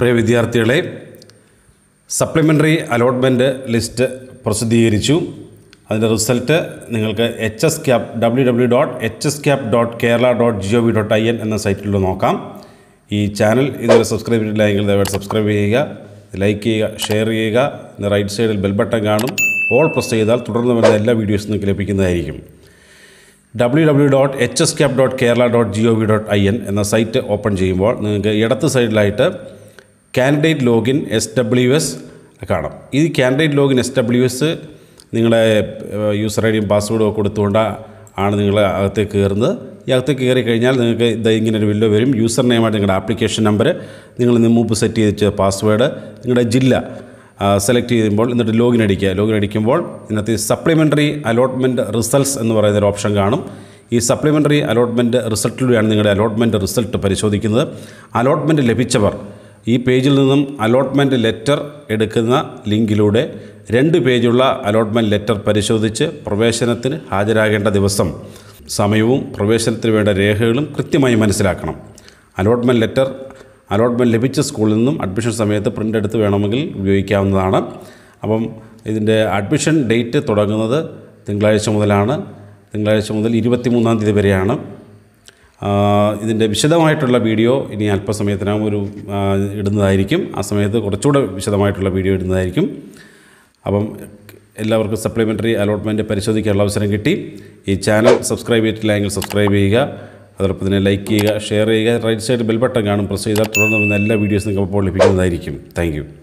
പ്രിയ വിദ്യാർത്ഥികളെ supplementary allotment list പ്രസിദ്ധീകരിച്ചു അതിൻ്റെ റിസൾട്ട് നിങ്ങൾക്ക് H S cap W W dot H S cap dot Kerala dot G O V dot I N എന്ന സൈറ്റിൽ നോക്കാം ഈ ചാനൽ ഇതുവരെ സബ്സ്ക്രൈബ് ചെയ്തിട്ടില്ല എങ്കിൽ ദയവായിട്ട് സബ്സ്ക്രൈബ് ചെയ്യുക ലൈക്ക് ചെയ്യുക ഷെയർ ചെയ്യുക ഇന്ന് റൈറ്റ് സൈഡിൽ ബെൽ ബട്ടൺ കാണും ഓൾ പ്രസ് ചെയ്താൽ തുടർന്ന് വരുന്ന എല്ലാ വീഡിയോസും നിങ്ങൾക്ക് ലഭിക്കുന്നതായിരിക്കും W W dot H S cap dot Kerala dot G O V dot I N എന്ന സൈറ്റ് ഓപ്പൺ ചെയ്യുമ്പോൾ നിങ്ങൾക്ക് ഇടത്ത് സൈഡിലായിട്ട് candidate login S W S കാണാം ഈ candidate login S W S നിങ്ങളെ യൂസർ ഐ ഡിയും പാസ്വേഡും ഒക്കെ കൊടുത്തുകൊണ്ട് ആണ് നിങ്ങൾ അകത്തേക്ക് കയറുന്നത് ഈ അകത്തേക്ക് കയറി കഴിഞ്ഞാൽ നിങ്ങൾക്ക് ഇത് ഇങ്ങനെ ഒരു വില്ലോ വരും യൂസർ നെയിമായിട്ട് നിങ്ങളുടെ ആപ്ലിക്കേഷൻ നമ്പർ നിങ്ങൾ മുമ്പ് സെറ്റ് ചെയ്ത് പാസ്വേഡ് നിങ്ങളുടെ ജില്ല സെലക്ട് ചെയ്യുമ്പോൾ എന്നിട്ട് ലോഗിൻ അടിക്കുക ലോഗിൻ അടിക്കുമ്പോൾ ഇതിനകത്ത് സപ്ലിമെൻ്ററി അലോട്ട്മെൻറ്റ് റിസൾട്ട്സ് എന്ന് പറയുന്ന ഒരു ഓപ്ഷൻ കാണും ഈ സപ്ലിമെൻ്ററി അലോട്ട്മെൻറ്റ് റിസൾട്ടിലൂടെയാണ് നിങ്ങളുടെ അലോട്ട്മെൻറ്റ് റിസൾട്ട് പരിശോധിക്കുന്നത് അലോട്ട്മെൻറ്റ് ലഭിച്ചവർ ഈ പേജിൽ നിന്നും അലോട്ട്മെൻറ്റ് ലെറ്റർ എടുക്കുന്ന ലിങ്കിലൂടെ രണ്ട് പേജുള്ള അലോട്ട്മെൻറ്റ് ലെറ്റർ പരിശോധിച്ച് പ്രവേശനത്തിന് ഹാജരാകേണ്ട ദിവസം സമയവും പ്രവേശനത്തിന് വേണ്ട രേഖകളും കൃത്യമായി മനസ്സിലാക്കണം അലോട്ട്മെൻറ്റ് ലെറ്റർ അലോട്ട്മെൻറ്റ് ലഭിച്ച സ്കൂളിൽ നിന്നും അഡ്മിഷൻ സമയത്ത് പ്രിൻ്റ് എടുത്ത് വേണമെങ്കിൽ ഉപയോഗിക്കാവുന്നതാണ് അപ്പം ഇതിൻ്റെ അഡ്മിഷൻ ഡേറ്റ് തുടങ്ങുന്നത് തിങ്കളാഴ്ച മുതലാണ് തിങ്കളാഴ്ച മുതൽ മൂന്നാം തീയതി വരെയാണ് ഇതിൻ്റെ വിശദമായിട്ടുള്ള വീഡിയോ ഇനി അല്പസമയത്തിനകം ഒരു ഇടുന്നതായിരിക്കും ആ സമയത്ത് കുറച്ചുകൂടെ വിശദമായിട്ടുള്ള വീഡിയോ ഇടുന്നതായിരിക്കും അപ്പം എല്ലാവർക്കും സപ്ലിമെൻ്ററി അലോട്ട്മെൻറ്റ് പരിശോധിക്കാനുള്ള അവസരം കിട്ടി ഈ ചാനൽ സബ്സ്ക്രൈബ് എങ്കിൽ സബ്സ്ക്രൈബ് ചെയ്യുക അതോടൊപ്പം തന്നെ ലൈക്ക് ചെയ്യുക ഷെയർ ചെയ്യുക റൈറ്റ് സൈഡ് ബെൽ കാണും പ്രസ് ചെയ്താൽ തുടർന്ന് എല്ലാ വീഡിയോസ് നിങ്ങൾക്ക് അപ്പോൾ ലഭിക്കുന്നതായിരിക്കും താങ്ക്